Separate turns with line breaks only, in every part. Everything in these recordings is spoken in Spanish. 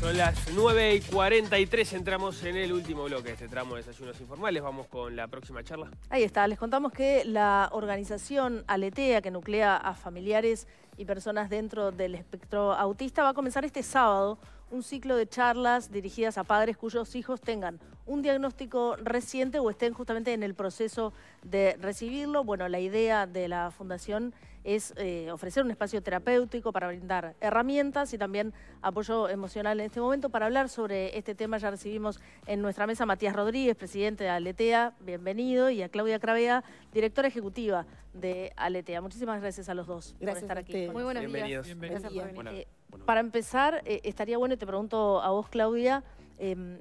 Son las 9 y 43, entramos en el último bloque de este tramo de desayunos informales. Vamos con la próxima charla.
Ahí está, les contamos que la organización Aletea, que nuclea a familiares y personas dentro del espectro autista, va a comenzar este sábado un ciclo de charlas dirigidas a padres cuyos hijos tengan un diagnóstico reciente o estén justamente en el proceso de recibirlo. Bueno, la idea de la fundación es eh, ofrecer un espacio terapéutico para brindar herramientas y también apoyo emocional en este momento. Para hablar sobre este tema ya recibimos en nuestra mesa a Matías Rodríguez, presidente de Aletea, bienvenido, y a Claudia Cravea, directora ejecutiva de Aletea. Muchísimas gracias a los dos por estar aquí. Muy buenos días. Bienvenidos. Eh, para empezar, eh, estaría bueno, y te pregunto a vos, Claudia, em,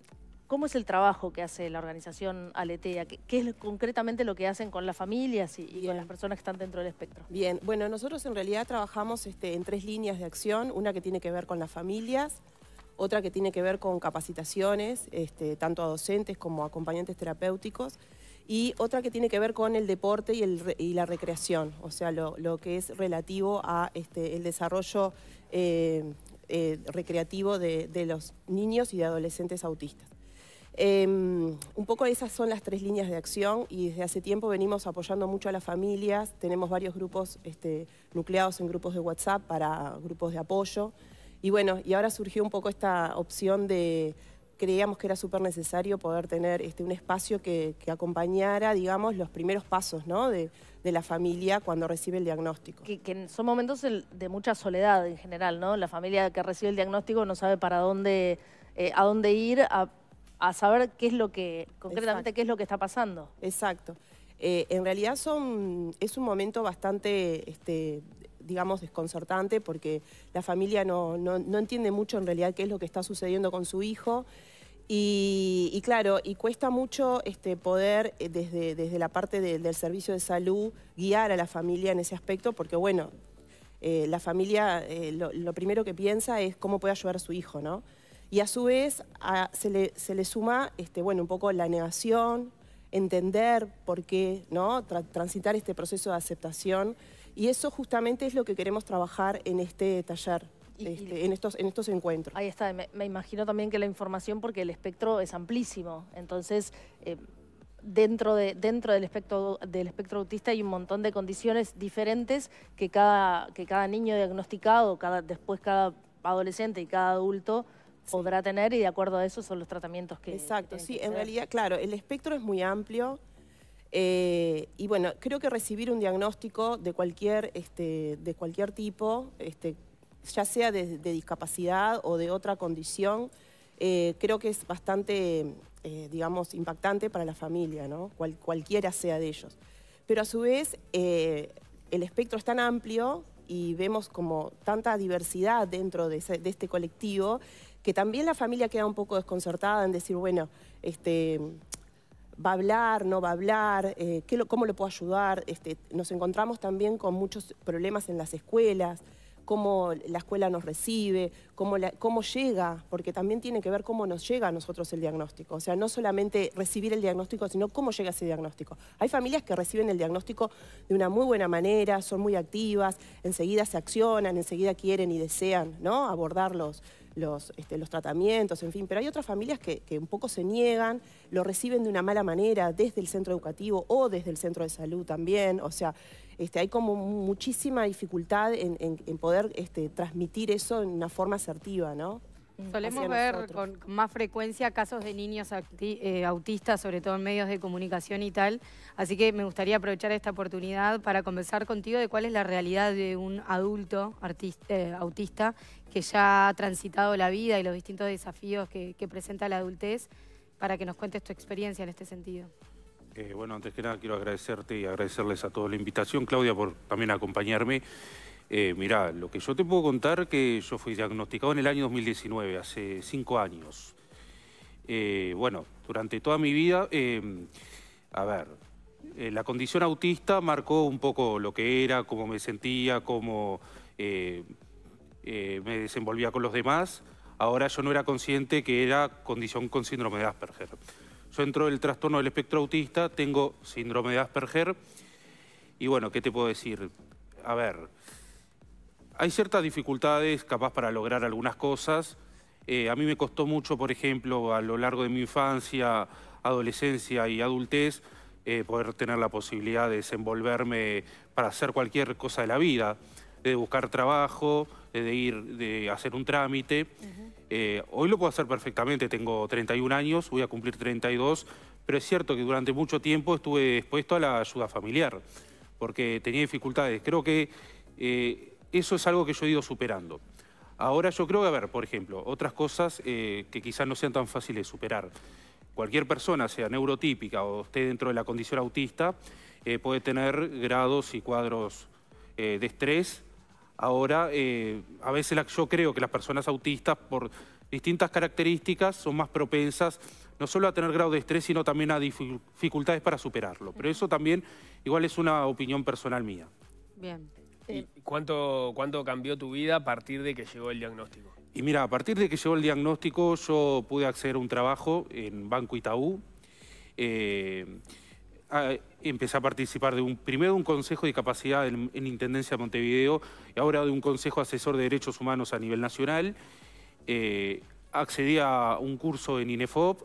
¿Cómo es el trabajo que hace la organización Aletea?
¿Qué, es concretamente lo que hacen con las familias y, con las personas que están dentro del espectro? Bien, bueno, nosotros en realidad trabajamos este, en tres líneas de acción, una que tiene que ver con las familias, otra que tiene que ver con capacitaciones, este, tanto a docentes como a acompañantes terapéuticos, y otra que tiene que ver con el deporte y, la recreación, o sea, lo, que es relativo al este, desarrollo eh, eh, recreativo de, de los niños y de adolescentes autistas. Em, un poco esas son las tres líneas de acción y desde hace tiempo venimos apoyando mucho a las familias. Tenemos varios grupos este, nucleados en grupos de WhatsApp para grupos de apoyo. Y bueno, y ahora surgió un poco esta opción de, creíamos que era súper necesario poder tener este, un espacio que, acompañara, digamos, los primeros pasos de, la familia cuando recibe el diagnóstico.
Que, son momentos de mucha soledad en general, ¿no? La familia que recibe el diagnóstico no sabe para dónde, eh, a dónde ir, a, a saber qué es lo que, concretamente qué es lo que está
pasando. Exacto. Eh, en realidad son, es un momento bastante, este, digamos, desconcertante porque la familia no, entiende mucho en realidad qué es lo que está sucediendo con su hijo. Y, claro, y cuesta mucho este, poder eh, desde, desde la parte del servicio de salud guiar a la familia en ese aspecto porque, bueno, eh, la familia lo, lo, primero que piensa es cómo puede ayudar a su hijo, ¿no? Y a su vez se, le, suma este, bueno, un poco la negación, entender por qué, ¿no? transitar este proceso de aceptación. Y eso justamente es lo que queremos trabajar en este taller. Este, en, estos, encuentros. Ahí está, me,
imagino también que la información, porque el espectro es amplísimo, entonces eh, dentro, dentro del, espectro, del espectro autista hay un montón de condiciones diferentes que cada, que cada niño diagnosticado, después cada adolescente y cada adulto
podrá tener y de acuerdo a eso son los tratamientos que... Exacto, sí, en realidad, claro, el espectro es muy amplio eh, y bueno, creo que recibir un diagnóstico de cualquier, este, de cualquier tipo, este, ya sea de, discapacidad o de otra condición, eh, creo que es bastante, eh, digamos, impactante para la familia, ¿no? cualquiera sea de ellos. Pero a su vez, el espectro es tan amplio y vemos como tanta diversidad dentro de este colectivo que también la familia queda un poco desconcertada en decir, bueno, este, va a hablar, no va a hablar, eh, cómo le puedo ayudar. Este, nos encontramos también con muchos problemas en las escuelas, cómo la escuela nos recibe, cómo, cómo llega, porque también tiene que ver cómo nos llega a nosotros el diagnóstico. O sea, no solamente recibir el diagnóstico, sino cómo llega ese diagnóstico. Hay familias que reciben el diagnóstico de una muy buena manera, son muy activas, enseguida se accionan, enseguida quieren y desean ¿no? abordarlos los, este, los tratamientos, en fin, pero hay otras familias que, un poco se niegan, lo reciben de una mala manera desde el centro educativo o desde el centro de salud también, o sea, este, hay como muchísima dificultad en, poder este, transmitir eso en una forma asertiva, ¿no? Solemos ver
con, más frecuencia casos de niños eh, autistas, sobre todo en medios de comunicación y tal. Así que me gustaría aprovechar esta oportunidad para conversar contigo de cuál es la realidad de un adulto eh, autista que ya ha transitado la vida y los distintos desafíos que, presenta la adultez, para que nos cuentes tu experiencia en este sentido.
Eh, bueno, antes que nada quiero agradecerte y agradecerles a todos la invitación, Claudia, por también acompañarme. Eh, mirá, lo que yo te puedo contar es que yo fui diagnosticado en el año 2019, hace cinco años. Eh, bueno, durante toda mi vida, em, a ver, eh, la condición autista marcó un poco lo que era, cómo me sentía, cómo me desenvolvía con los demás. Ahora yo no era consciente que era condición con síndrome de Asperger. Yo entro del trastorno del espectro autista, tengo síndrome de Asperger y bueno, ¿qué te puedo decir? A ver, hay ciertas dificultades capaz para lograr algunas cosas. Eh, a mí me costó mucho, por ejemplo, a lo largo de mi infancia, adolescencia y adultez, eh, poder tener la posibilidad de desenvolverme para hacer cualquier cosa de la vida, de buscar trabajo, de ir, de hacer un trámite. Eh, hoy lo puedo hacer perfectamente, tengo 31 años, voy a cumplir 32, pero es cierto que durante mucho tiempo estuve expuesto a la ayuda familiar, porque tenía dificultades. Creo que eso es algo que yo he ido superando. Ahora yo creo que, a ver, por ejemplo, otras cosas eh, que quizás no sean tan fáciles de superar. Cualquier persona, sea neurotípica o esté dentro de la condición autista, eh, puede tener grados y cuadros eh, de estrés. Ahora, a veces yo creo que las personas autistas, por distintas características, son más propensas no solo a tener grado de estrés, sino también a dificultades para superarlo. Pero eso también igual es una opinión personal mía. Bien cuánto, cuánto cambió tu vida a partir de que llegó el diagnóstico? Y mira, a partir de que llegó el diagnóstico yo pude acceder a un trabajo en Banco Itaú. Eh, empecé a participar de un, primero de un consejo de capacidad en, Intendencia de Montevideo y ahora de un consejo asesor de derechos humanos a nivel nacional. Eh, accedí a un curso en INEFOP.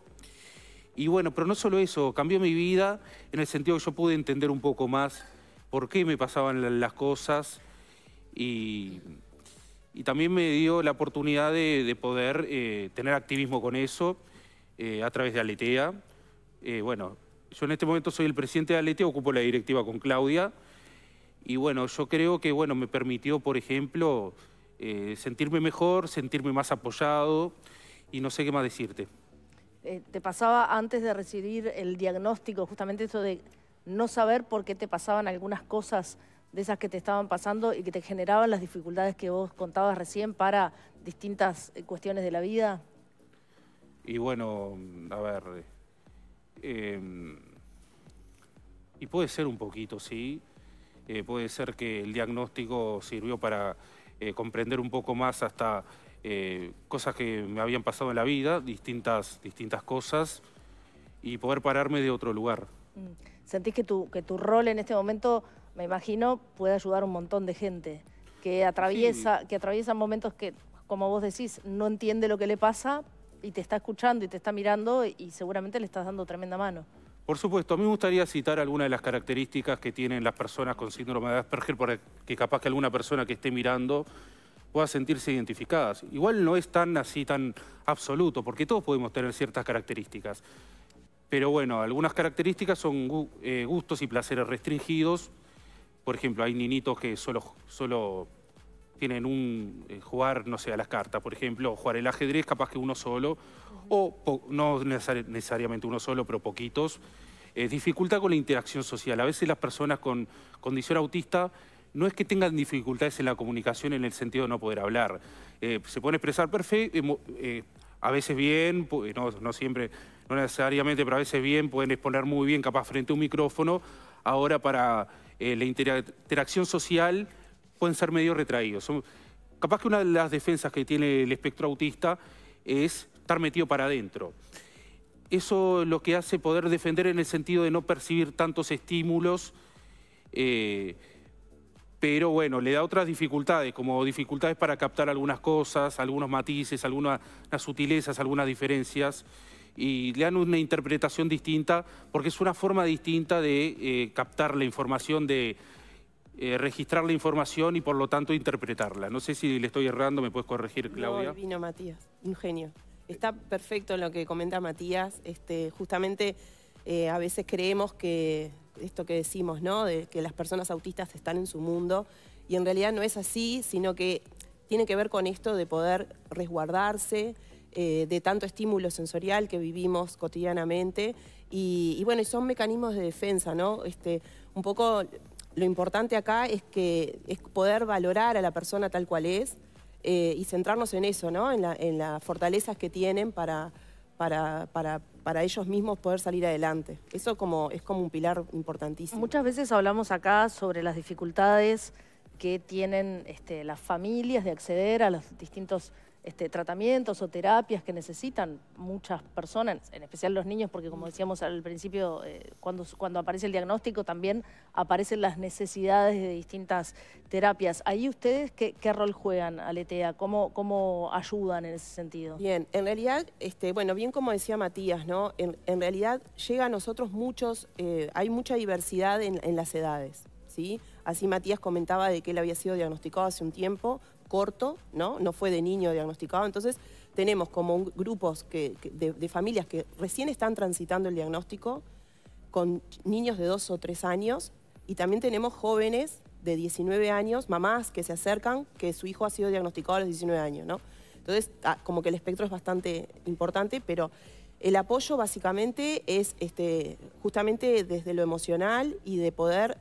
Y bueno, pero no solo eso, cambió mi vida en el sentido que yo pude entender un poco más por qué me pasaban las cosas y, también me dio la oportunidad de, poder eh, tener activismo con eso eh, a través de Aletea. Eh, bueno, yo en este momento soy el presidente de Aletea, ocupo la directiva con Claudia y bueno, yo creo que bueno, me permitió, por ejemplo, sentirme mejor, sentirme más apoyado y no sé qué más decirte.
te pasaba antes de recibir el diagnóstico justamente eso de no saber por qué te pasaban algunas cosas de esas que te estaban pasando y que te generaban las dificultades que vos contabas recién para distintas eh, cuestiones de la vida?
Y bueno, a ver, em, y puede ser un poquito, sí, eh, puede ser que el diagnóstico sirvió para eh, comprender un poco más hasta cosas que me habían pasado en la vida, distintas, distintas cosas, y poder pararme de otro lugar.
Mm. ¿Sentís que tu, que tu rol en este momento, me imagino, puede ayudar a un montón de gente que atraviesa, que atraviesa momentos que, como vos decís, no entiende lo que le pasa y te está escuchando y te está mirando y seguramente le estás dando tremenda mano?
Por supuesto, a mí me gustaría citar algunas de las características que tienen las personas con síndrome de Asperger para que capaz que alguna persona que esté mirando pueda sentirse identificada Igual no es tan así, tan absoluto, porque todos podemos tener ciertas características. Pero bueno, algunas características son eh, gustos y placeres restringidos. Por ejemplo, hay ninitos que solo, solo tienen un eh, jugar, no sé, a las cartas, por ejemplo, jugar el ajedrez, capaz que uno solo, o no necesariamente uno solo, pero poquitos. Eh, dificultad con la interacción social. A veces las personas con condición autista no es que tengan dificultades en la comunicación en el sentido de no poder hablar. se pueden expresar perfecto, a veces bien, no, no siempre no necesariamente, pero a veces bien, pueden exponer muy bien, capaz frente a un micrófono, ahora para eh, la interacción social pueden ser medio retraídos. Son, capaz que una de las defensas que tiene el espectro autista es estar metido para adentro. Eso lo que hace poder defender en el sentido de no percibir tantos estímulos, eh, pero bueno, le da otras dificultades, como dificultades para captar algunas cosas, algunos matices, algunas sutilezas, algunas diferencias y le dan una interpretación distinta porque es una forma distinta de eh, captar la información, de eh, registrar la información y por lo tanto interpretarla. No sé si le estoy errando, me puedes corregir, Claudia.
vino Matías, un genio. Está perfecto lo que comenta Matías. Este, justamente eh, a veces creemos que esto que decimos, ¿no? De que las personas autistas están en su mundo y en realidad no es así, sino que tiene que ver con esto de poder resguardarse, eh, de tanto estímulo sensorial que vivimos cotidianamente. Y, bueno, son mecanismos de defensa, ¿no? Este, un poco lo importante acá es que es poder valorar a la persona tal cual es eh, y centrarnos en eso, ¿no? En, las fortalezas que tienen para, para, para, ellos mismos poder salir adelante. Eso como, es como un pilar importantísimo. Muchas veces hablamos acá sobre las dificultades que
tienen este, las familias de acceder a los distintos este, tratamientos o terapias que necesitan muchas personas, en especial los niños, porque como decíamos al principio, eh, cuando, cuando aparece el diagnóstico también aparecen las necesidades de distintas terapias.
Ahí ustedes, ¿qué, rol juegan, Aletea? ¿Cómo, ¿Cómo ayudan en ese sentido? Bien, en realidad, este, bueno, bien como decía Matías, ¿no? En, realidad llega a nosotros muchos, eh, hay mucha diversidad en, en las edades, ¿sí? Así Matías comentaba de que él había sido diagnosticado hace un tiempo, corto, ¿no? No fue de niño diagnosticado. Entonces, tenemos como grupos de, familias que recién están transitando el diagnóstico con niños de dos o tres años y también tenemos jóvenes de 19 años, mamás que se acercan, que su hijo ha sido diagnosticado a los 19 años, ¿no? Entonces, ah, como que el espectro es bastante importante, pero el apoyo básicamente es este, justamente desde lo emocional y de poder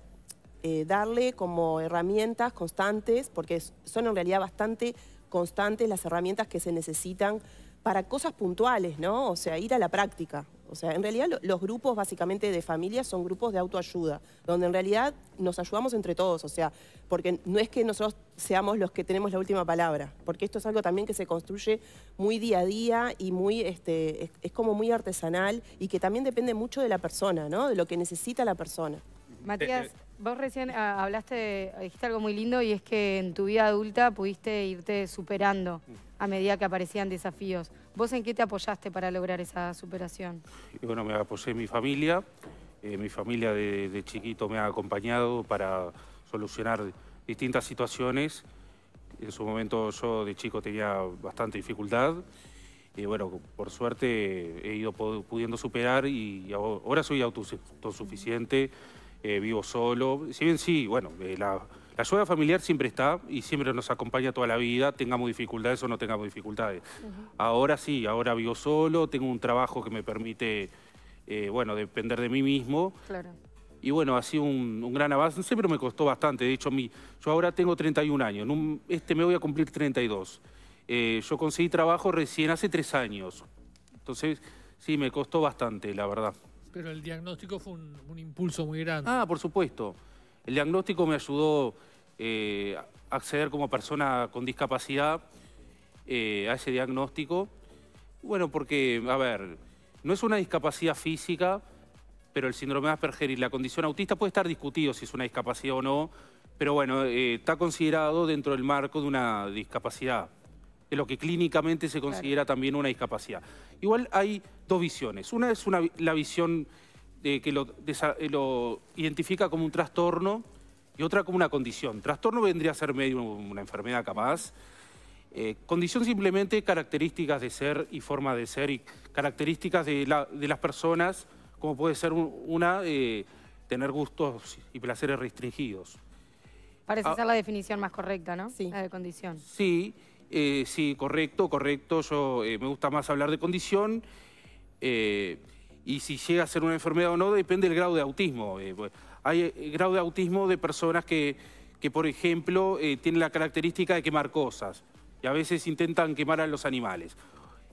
eh, darle como herramientas constantes, porque son en realidad bastante constantes las herramientas que se necesitan para cosas puntuales, ¿no? O sea, ir a la práctica. O sea, en realidad los grupos básicamente de familia son grupos de autoayuda, donde en realidad nos ayudamos entre todos, o sea, porque no es que nosotros seamos los que tenemos la última palabra, porque esto es algo también que se construye muy día a día y muy, este, es, es como muy artesanal y que también depende mucho de la persona, ¿no? De lo que necesita la persona.
Matías. Eh, eh, Vos recién ah, hablaste, dijiste algo muy lindo y es que en tu vida adulta pudiste irte superando a medida que aparecían desafíos. ¿Vos en qué te apoyaste para lograr esa superación?
Y bueno, me apoyé en mi familia. Eh, mi familia de, de, chiquito me ha acompañado para solucionar distintas situaciones. En su momento yo de chico tenía bastante dificultad. Y bueno, por suerte he ido pudiendo superar y ahora soy autosuficiente. Eh, vivo solo. Si bien sí, bueno, eh, la, la, ayuda familiar siempre está y siempre nos acompaña toda la vida, tengamos dificultades o no tengamos dificultades. Ahora sí, ahora vivo solo, tengo un trabajo que me permite, eh, bueno, depender de mí mismo. Claro. Y bueno, ha sido un, gran avance, pero me costó bastante. De hecho, mi, yo ahora tengo 31 años, este me voy a cumplir 32. yo conseguí trabajo recién hace tres años. Entonces, sí, me costó bastante, la verdad. Pero el diagnóstico fue un, impulso muy grande. Ah, por supuesto. El diagnóstico me ayudó eh, a acceder como persona con discapacidad eh, a ese diagnóstico. Bueno, porque, a ver, no es una discapacidad física, pero el síndrome de Asperger y la condición autista puede estar discutido si es una discapacidad o no, pero bueno, eh, está considerado dentro del marco de una discapacidad de lo que clínicamente se considera también una discapacidad. Igual hay dos visiones. Una es la visión de, que eh, lo, identifica como un trastorno y otra como una condición. Trastorno vendría a ser medio una enfermedad capaz. Eh, condición simplemente características de ser y forma de ser y características de, las personas, como puede ser una, eh, tener gustos y placeres restringidos.
Parece ah. ser la definición más correcta, ¿no? Sí. La de condición.
Sí. Eh, sí, correcto, correcto. Yo eh, me gusta más hablar de condición. Eh, y si llega a ser una enfermedad o no, depende del grado de autismo. hay grado de autismo de personas que, que por ejemplo, tienen la característica de quemar cosas y a veces intentan quemar a los animales.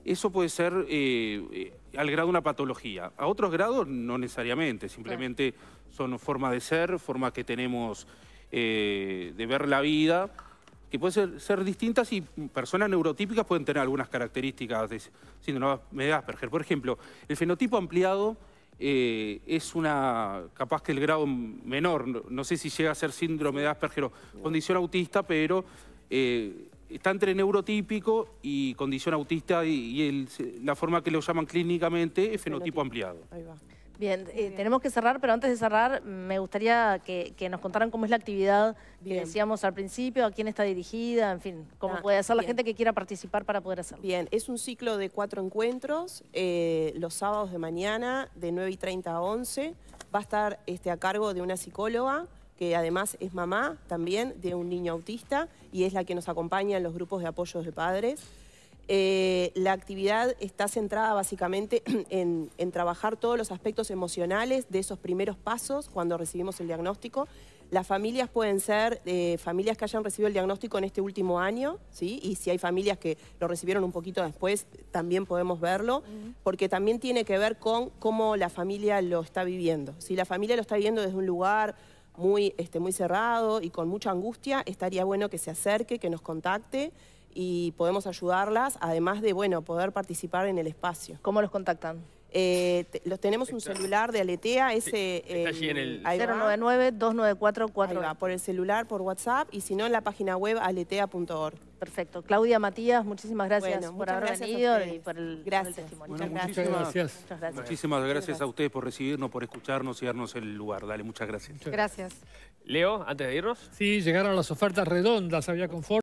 Eso puede ser al grado de una patología. A otros grados no necesariamente, simplemente son forma de ser, formas que tenemos de ver la vida que pueden ser, distintas y personas neurotípicas pueden tener algunas características de síndrome de Asperger. Por ejemplo, el fenotipo ampliado eh, es una, capaz que el grado menor, no, sé si llega a ser síndrome de Asperger o condición autista, pero eh, está entre neurotípico y condición autista y, la forma que lo llaman clínicamente es fenotipo, fenotipo. ampliado. Ahí va.
Eh, bien, tenemos que cerrar, pero antes de cerrar me gustaría que, nos contaran cómo es la actividad que decíamos al principio, a quién está dirigida, en fin, cómo ah, puede hacer la gente que quiera participar para poder hacerlo.
Bien, es un ciclo de cuatro encuentros, eh, los sábados de mañana de 9 y 30 a 11, va a estar este, a cargo de una psicóloga, que además es mamá también de un niño autista y es la que nos acompaña en los grupos de apoyo de padres. Eh, la actividad está centrada básicamente en, trabajar todos los aspectos emocionales de esos primeros pasos cuando recibimos el diagnóstico. Las familias pueden ser eh, familias que hayan recibido el diagnóstico en este último año, ¿sí? y si hay familias que lo recibieron un poquito después, también podemos verlo, porque también tiene que ver con cómo la familia lo está viviendo. Si la familia lo está viviendo desde un lugar muy, este, muy cerrado y con mucha angustia, estaría bueno que se acerque, que nos contacte y podemos ayudarlas, además de bueno, poder participar en el espacio. ¿Cómo los contactan? Eh, los tenemos un celular de Aletea, ese eh, el 099 294 por el celular, por WhatsApp y si no en la página web aletea.org. Perfecto. Claudia Matías, muchísimas gracias por haber venido y
por el, gracias. muchísimas, gracias. Muchas
gracias.
Muchísimas gracias a ustedes por recibirnos, por escucharnos y darnos el lugar. Dale, muchas gracias. gracias. Leo, antes de irnos. Sí, llegaron las ofertas redondas,
había confort.